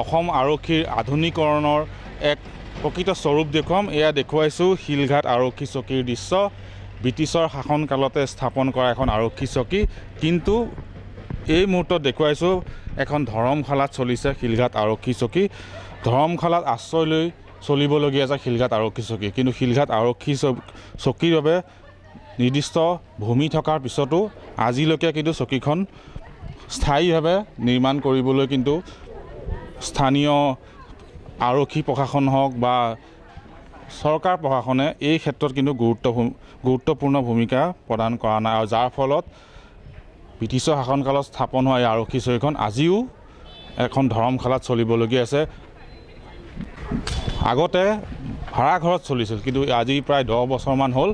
অসম আৰক্ষীৰ আধুনিকৰণৰ এক প্ৰকৃত স্বৰূপ দেখুৱাম এয়া দেখুৱাইছোঁ শিলঘাট আৰক্ষী চকীৰ দৃশ্য ব্ৰিটিছৰ শাসনকালতে স্থাপন কৰা এখন আৰক্ষী চকী কিন্তু এই মুহূৰ্তত দেখুৱাইছোঁ এখন ধৰমশালাত চলিছে শিলঘাট আৰক্ষী চকী ধৰমশালাত আশ্ৰয় লৈ চলিবলগীয়া যে শিলঘাট আৰক্ষী চকী কিন্তু শিলঘাট আৰক্ষী চকীৰ বাবে নিৰ্দিষ্ট ভূমি থকাৰ পিছতো আজিলৈকে কিন্তু চকীখন স্থায়ীভাৱে নিৰ্মাণ কৰিবলৈ কিন্তু স্থানীয় আৰক্ষী প্ৰশাসন হওক বা চৰকাৰ প্ৰশাসনে এই ক্ষেত্ৰত কিন্তু গুৰুত্ব গুৰুত্বপূৰ্ণ ভূমিকা প্ৰদান কৰা নাই আৰু যাৰ ফলত ব্ৰিটিছৰ শাসনকালত স্থাপন হোৱা এই আৰক্ষী চহীখন আজিও এখন ধৰমশালাত চলিবলগীয়া আছে আগতে ভাড়াঘৰত চলিছিল কিন্তু আজি প্ৰায় দহ বছৰমান হ'ল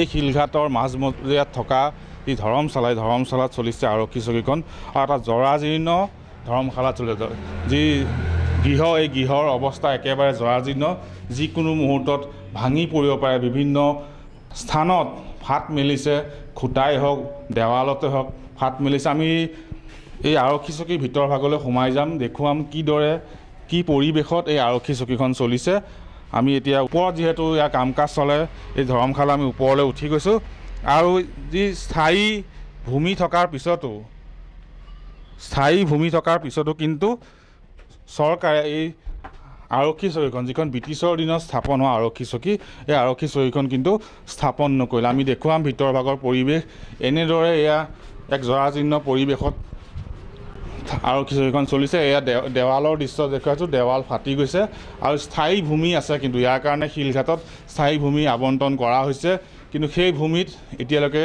এই শিলঘাটৰ মাজমজিয়াত থকা যি ধৰমশালা এই ধৰমশালাত চলিছে আৰক্ষী চকীখন আৰু এটা জৰাজীৰ্ণ ধৰ্মশালা চলে যি গৃহ এই গৃহৰ অৱস্থা একেবাৰে জৰাজীৰ্ণ যিকোনো মুহূৰ্তত ভাঙি পৰিব পাৰে বিভিন্ন স্থানত ফাট মেলিছে খুটাই হওক দেৱালতে হওক ফাট মেলিছে আমি এই আৰক্ষী চকীৰ ভিতৰ ভাগলৈ সোমাই যাম দেখুৱাম কিদৰে কি পৰিৱেশত এই আৰক্ষী চকীখন চলিছে আমি এতিয়া ওপৰত যিহেতু ইয়াৰ কাম কাজ চলে এই ধৰ্মশালা আমি ওপৰলৈ উঠি গৈছোঁ আৰু যি স্থায়ী ভূমি থকাৰ পিছতো স্থায়ী ভূমি থকাৰ পিছতো কিন্তু চৰকাৰে এই আৰক্ষী চকীখন যিখন ব্ৰিটিছৰ দিনত স্থাপন হোৱা আৰক্ষী চকী এই আৰক্ষী চকীখন কিন্তু স্থাপন নকৰিলে আমি দেখুৱাম ভিতৰ ভাগৰ পৰিৱেশ এনেদৰে এয়া এক জৰাজীৰ্ণ পৰিৱেশত আৰক্ষী চকীখন চলিছে এয়া দে দেৱালৰ দৃশ্য দেখুৱাইছোঁ দেৱাল ফাটি গৈছে আৰু স্থায়ী ভূমি আছে কিন্তু ইয়াৰ কাৰণে শিলঘাটত স্থায়ী ভূমি আবণ্টন কৰা হৈছে কিন্তু সেই ভূমিত এতিয়ালৈকে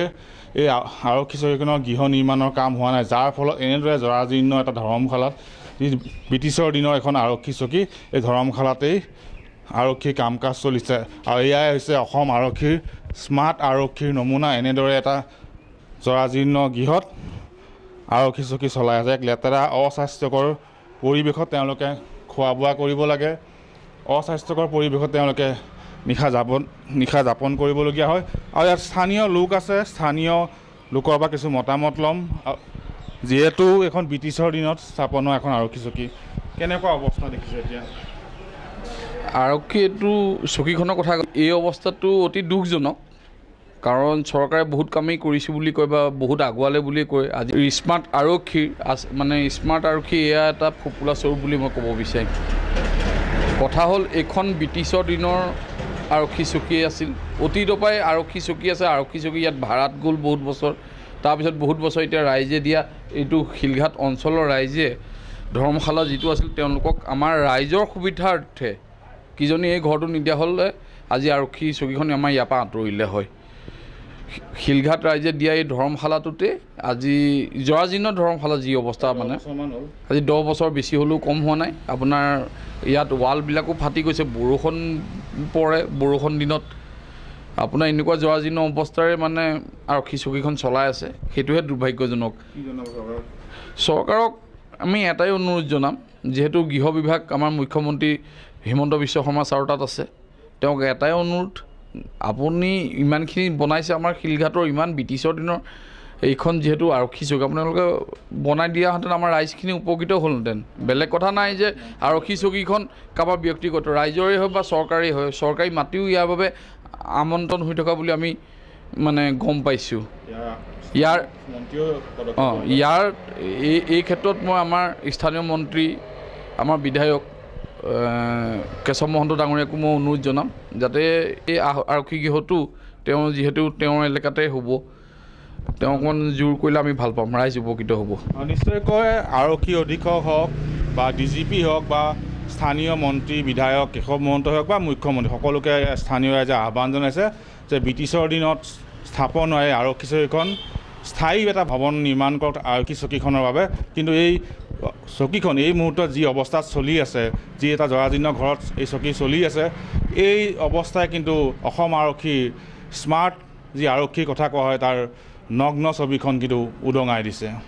এই আৰক্ষী চকীখনৰ গৃহ নিৰ্মাণৰ কাম হোৱা নাই যাৰ ফলত এনেদৰে জৰাজীৰ্ণ এটা ধৰ্মশালাত ব্ৰিটিছৰ দিনৰ এখন আৰক্ষী চকী এই ধৰ্মশালাতেই আৰক্ষীৰ কাম কাজ চলিছে আৰু এয়াই হৈছে অসম আৰক্ষীৰ স্মাৰ্ট আৰক্ষীৰ নমুনা এনেদৰে এটা জৰাজীৰ্ণ গৃহত আৰক্ষী চকী চলাই আছে এক লেতেৰা অস্বাস্থ্যকৰ পৰিৱেশত তেওঁলোকে খোৱা বোৱা কৰিব লাগে অস্বাস্থ্যকৰ পৰিৱেশত তেওঁলোকে নিশা যাপন নিশা যাপন কৰিবলগীয়া হয় আৰু ইয়াত স্থানীয় লোক আছে স্থানীয় লোকৰ পৰা কিছু মতামত ল'ম যিহেতু এখন ব্ৰিটিছৰ দিনত স্থাপন হোৱা এখন আৰক্ষী চকী কেনেকুৱা অৱস্থা দেখিছে এতিয়া আৰক্ষীটো চকীখনৰ কথা এই অৱস্থাটো অতি দুখজনক কাৰণ চৰকাৰে বহুত কামেই কৰিছোঁ বুলি কয় বা বহুত আগুৱালে বুলি কয় আজি স্মাৰ্ট আৰক্ষীৰ আছ মানে স্মাৰ্ট আৰক্ষী এয়া এটা ফুপুলা স্বৰূপ বুলি মই ক'ব বিচাৰিম কথা হ'ল এইখন ব্ৰিটিছৰ দিনৰ আৰক্ষী চকী আছিল অতীতৰ পৰাই আৰক্ষী চকী আছে আৰক্ষী চকী ইয়াত ভাড়াত গ'ল বহুত বছৰ তাৰপিছত বহুত বছৰ এতিয়া ৰাইজে দিয়া এইটো শিলঘাট অঞ্চলৰ ৰাইজে ধৰ্মশালা যিটো আছিল তেওঁলোকক আমাৰ ৰাইজৰ সুবিধাৰ্থে কিজনী এই ঘৰটো নিদিয়া হ'লে আজি আৰক্ষী চকীখন আমাৰ ইয়াৰ পৰা আঁতৰিলে হয় শিলঘাট ৰাইজে দিয়া এই ধৰ্মশালাটোতে আজি জৰাজীৰ্ণ ধৰ্মশালা যি অৱস্থা মানে আজি দহ বছৰ বেছি হ'লেও কম হোৱা নাই আপোনাৰ ইয়াত ৱালবিলাকো ফাটি গৈছে বৰষুণ পৰে বৰষুণ দিনত আপোনাৰ এনেকুৱা জৰাজীৰ্ণ অৱস্থাৰে মানে আৰক্ষী চকীখন চলাই আছে সেইটোহে দুৰ্ভাগ্যজনক চৰকাৰক আমি এটাই অনুৰোধ জনাম যিহেতু গৃহ বিভাগ আমাৰ মুখ্যমন্ত্ৰী হিমন্ত বিশ্ব শৰ্মা ছাৰৰ তাত আছে তেওঁক এটাই অনুৰোধ আপুনি ইমানখিনি বনাইছে আমাৰ শিলঘাটৰ ইমান ব্ৰিটিছৰ দিনৰ এইখন যিহেতু আৰক্ষী চকী আপোনালোকে বনাই দিয়াহেঁতেন আমাৰ ৰাইজখিনি উপকৃত হ'লহেঁতেন বেলেগ কথা নাই যে আৰক্ষী চকীখন কাৰোবাৰ ব্যক্তিগত ৰাইজৰে হওক বা চৰকাৰেই হয় চৰকাৰী মাটিও ইয়াৰ বাবে আমন্ত্ৰণ হৈ থকা বুলি আমি মানে গম পাইছোঁ ইয়াৰ অঁ ইয়াৰ এই এই ক্ষেত্ৰত মই আমাৰ স্থানীয় মন্ত্ৰী আমাৰ বিধায়ক কেশৱ মহন্ত ডাঙৰীয়াকো মই অনুৰোধ জনাম যাতে এই আৰক্ষী গৃহটো তেওঁ যিহেতু তেওঁৰ এলেকাতে হ'ব তেওঁ অকণমান জোৰ কৰিলে আমি ভাল পাম ৰাইজ উপকৃত হ'ব নিশ্চয়কৈ আৰক্ষী অধীক্ষক হওক বা ডি জি পি হওক বা স্থানীয় মন্ত্ৰী বিধায়ক কেশৱ মহন্ত হওক বা মুখ্যমন্ত্ৰী সকলোকে স্থানীয় ৰাইজে আহ্বান জনাইছে যে ব্ৰিটিছৰ দিনত স্থাপন হয় আৰক্ষী চকীখন স্থায়ী এটা ভৱন নিৰ্মাণ কৰক আৰক্ষী চকীখনৰ বাবে কিন্তু এই চকীখন এই মুহূৰ্তত যি অৱস্থাত চলি আছে যি এটা জৰাজীৰ্ণ ঘৰত এই চকী চলি আছে এই অৱস্থাই কিন্তু অসম আৰক্ষীৰ স্মাৰ্ট যি আৰক্ষীৰ কথা কোৱা হয় তাৰ নগ্ন ছবিখন কিন্তু উদঙাই দিছে